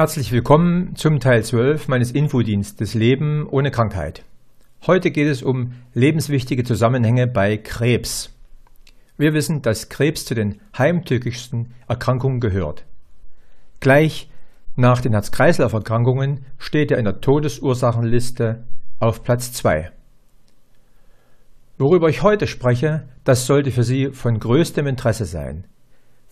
Herzlich willkommen zum Teil 12 meines Infodienstes Leben ohne Krankheit. Heute geht es um lebenswichtige Zusammenhänge bei Krebs. Wir wissen, dass Krebs zu den heimtückischsten Erkrankungen gehört. Gleich nach den Herz-Kreislauf-Erkrankungen steht er in der Todesursachenliste auf Platz 2. Worüber ich heute spreche, das sollte für Sie von größtem Interesse sein.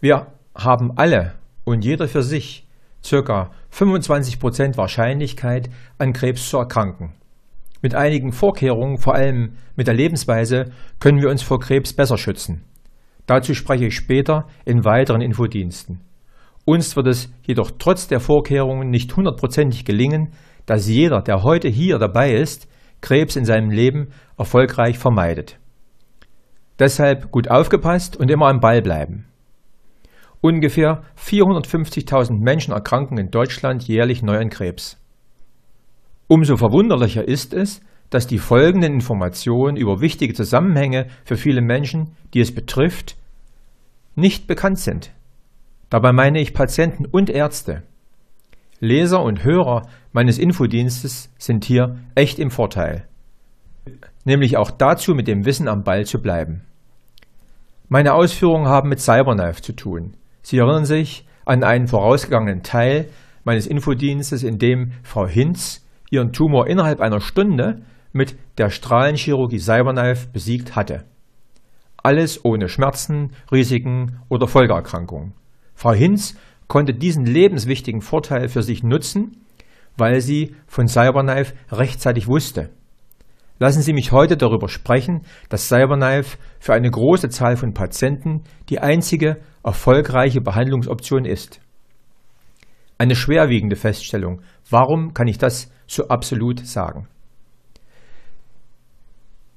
Wir haben alle und jeder für sich ca. 25% Wahrscheinlichkeit, an Krebs zu erkranken. Mit einigen Vorkehrungen, vor allem mit der Lebensweise, können wir uns vor Krebs besser schützen. Dazu spreche ich später in weiteren Infodiensten. Uns wird es jedoch trotz der Vorkehrungen nicht hundertprozentig gelingen, dass jeder, der heute hier dabei ist, Krebs in seinem Leben erfolgreich vermeidet. Deshalb gut aufgepasst und immer am Ball bleiben. Ungefähr 450.000 Menschen erkranken in Deutschland jährlich neu an Krebs. Umso verwunderlicher ist es, dass die folgenden Informationen über wichtige Zusammenhänge für viele Menschen, die es betrifft, nicht bekannt sind. Dabei meine ich Patienten und Ärzte. Leser und Hörer meines Infodienstes sind hier echt im Vorteil. Nämlich auch dazu mit dem Wissen am Ball zu bleiben. Meine Ausführungen haben mit Cyberknife zu tun. Sie erinnern sich an einen vorausgegangenen Teil meines Infodienstes, in dem Frau Hinz ihren Tumor innerhalb einer Stunde mit der Strahlenchirurgie Cyberknife besiegt hatte. Alles ohne Schmerzen, Risiken oder Folgeerkrankungen. Frau Hinz konnte diesen lebenswichtigen Vorteil für sich nutzen, weil sie von Cyberknife rechtzeitig wusste. Lassen Sie mich heute darüber sprechen, dass Cyberknife für eine große Zahl von Patienten die einzige erfolgreiche Behandlungsoption ist. Eine schwerwiegende Feststellung. Warum kann ich das so absolut sagen?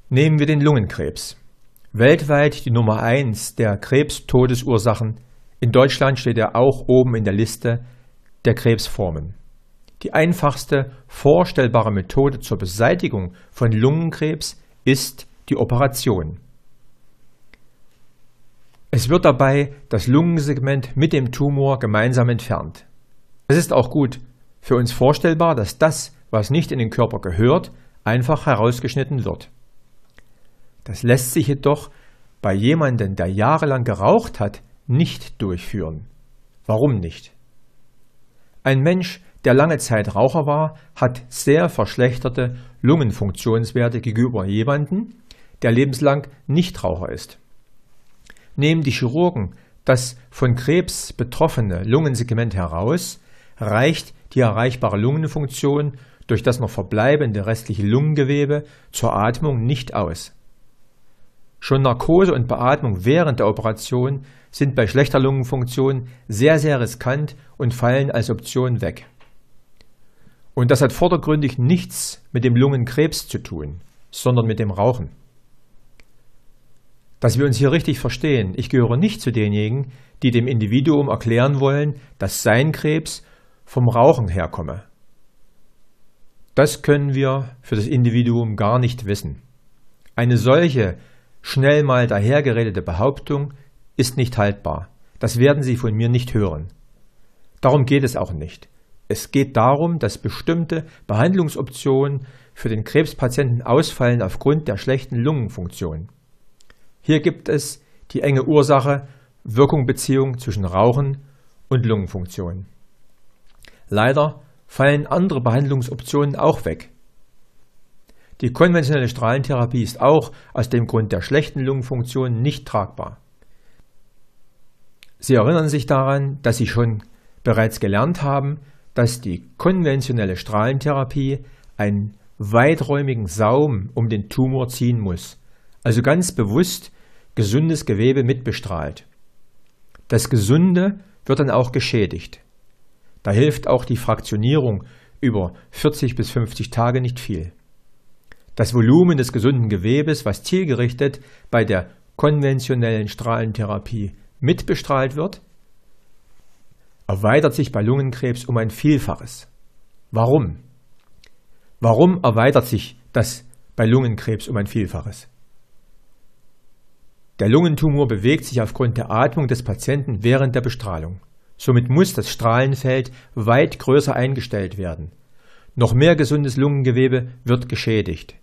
Nehmen wir den Lungenkrebs. Weltweit die Nummer 1 der Krebstodesursachen. In Deutschland steht er auch oben in der Liste der Krebsformen. Die einfachste vorstellbare Methode zur Beseitigung von Lungenkrebs ist die Operation. Es wird dabei das Lungensegment mit dem Tumor gemeinsam entfernt. Es ist auch gut für uns vorstellbar, dass das, was nicht in den Körper gehört, einfach herausgeschnitten wird. Das lässt sich jedoch bei jemandem, der jahrelang geraucht hat, nicht durchführen. Warum nicht? Ein Mensch, der lange Zeit Raucher war, hat sehr verschlechterte Lungenfunktionswerte gegenüber jemandem, der lebenslang Nichtraucher ist. Nehmen die Chirurgen das von Krebs betroffene Lungensegment heraus, reicht die erreichbare Lungenfunktion durch das noch verbleibende restliche Lungengewebe zur Atmung nicht aus. Schon Narkose und Beatmung während der Operation sind bei schlechter Lungenfunktion sehr, sehr riskant und fallen als Option weg. Und das hat vordergründig nichts mit dem Lungenkrebs zu tun, sondern mit dem Rauchen. Dass wir uns hier richtig verstehen, ich gehöre nicht zu denjenigen, die dem Individuum erklären wollen, dass sein Krebs vom Rauchen herkomme. Das können wir für das Individuum gar nicht wissen. Eine solche schnell mal dahergeredete Behauptung ist nicht haltbar. Das werden Sie von mir nicht hören. Darum geht es auch nicht. Es geht darum, dass bestimmte Behandlungsoptionen für den Krebspatienten ausfallen aufgrund der schlechten Lungenfunktion. Hier gibt es die enge Ursache Wirkungbeziehung zwischen Rauchen und Lungenfunktion. Leider fallen andere Behandlungsoptionen auch weg. Die konventionelle Strahlentherapie ist auch aus dem Grund der schlechten Lungenfunktion nicht tragbar. Sie erinnern sich daran, dass Sie schon bereits gelernt haben, dass die konventionelle Strahlentherapie einen weiträumigen Saum um den Tumor ziehen muss, also ganz bewusst gesundes Gewebe mitbestrahlt. Das Gesunde wird dann auch geschädigt. Da hilft auch die Fraktionierung über 40 bis 50 Tage nicht viel. Das Volumen des gesunden Gewebes, was zielgerichtet bei der konventionellen Strahlentherapie mitbestrahlt wird, erweitert sich bei Lungenkrebs um ein Vielfaches. Warum? Warum erweitert sich das bei Lungenkrebs um ein Vielfaches? Der Lungentumor bewegt sich aufgrund der Atmung des Patienten während der Bestrahlung. Somit muss das Strahlenfeld weit größer eingestellt werden. Noch mehr gesundes Lungengewebe wird geschädigt.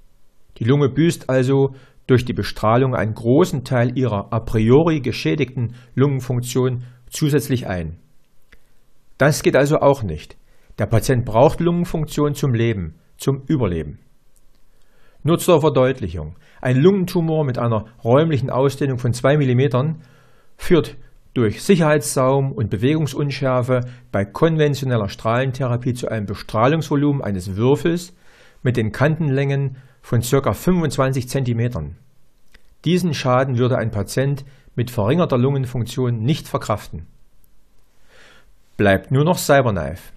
Die Lunge büßt also durch die Bestrahlung einen großen Teil ihrer a priori geschädigten Lungenfunktion zusätzlich ein. Das geht also auch nicht. Der Patient braucht Lungenfunktion zum Leben, zum Überleben. Nur zur Verdeutlichung. Ein Lungentumor mit einer räumlichen Ausdehnung von 2 mm führt durch Sicherheitssaum und Bewegungsunschärfe bei konventioneller Strahlentherapie zu einem Bestrahlungsvolumen eines Würfels mit den Kantenlängen von ca. 25 cm. Diesen Schaden würde ein Patient mit verringerter Lungenfunktion nicht verkraften bleibt nur noch Cyberknife.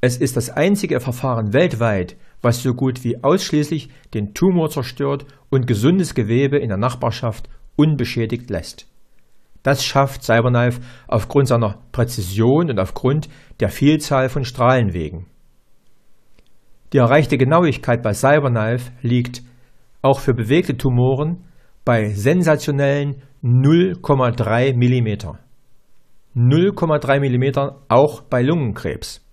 Es ist das einzige Verfahren weltweit, was so gut wie ausschließlich den Tumor zerstört und gesundes Gewebe in der Nachbarschaft unbeschädigt lässt. Das schafft Cyberknife aufgrund seiner Präzision und aufgrund der Vielzahl von Strahlenwegen. Die erreichte Genauigkeit bei Cyberknife liegt auch für bewegte Tumoren bei sensationellen 0,3 mm. 0,3 mm auch bei Lungenkrebs.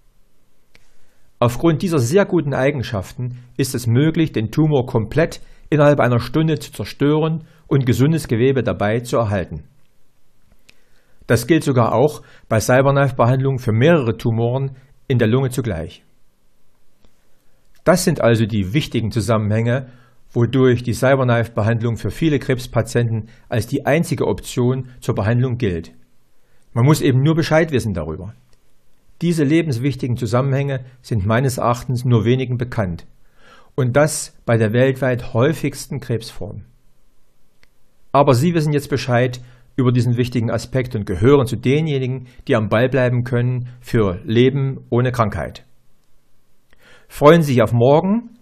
Aufgrund dieser sehr guten Eigenschaften ist es möglich, den Tumor komplett innerhalb einer Stunde zu zerstören und gesundes Gewebe dabei zu erhalten. Das gilt sogar auch bei Cyberknife-Behandlungen für mehrere Tumoren in der Lunge zugleich. Das sind also die wichtigen Zusammenhänge, wodurch die Cyberknife-Behandlung für viele Krebspatienten als die einzige Option zur Behandlung gilt. Man muss eben nur Bescheid wissen darüber. Diese lebenswichtigen Zusammenhänge sind meines Erachtens nur wenigen bekannt. Und das bei der weltweit häufigsten Krebsform. Aber Sie wissen jetzt Bescheid über diesen wichtigen Aspekt und gehören zu denjenigen, die am Ball bleiben können für Leben ohne Krankheit. Freuen Sie sich auf morgen.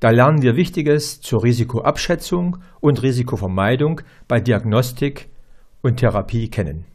Da lernen wir Wichtiges zur Risikoabschätzung und Risikovermeidung bei Diagnostik und Therapie kennen.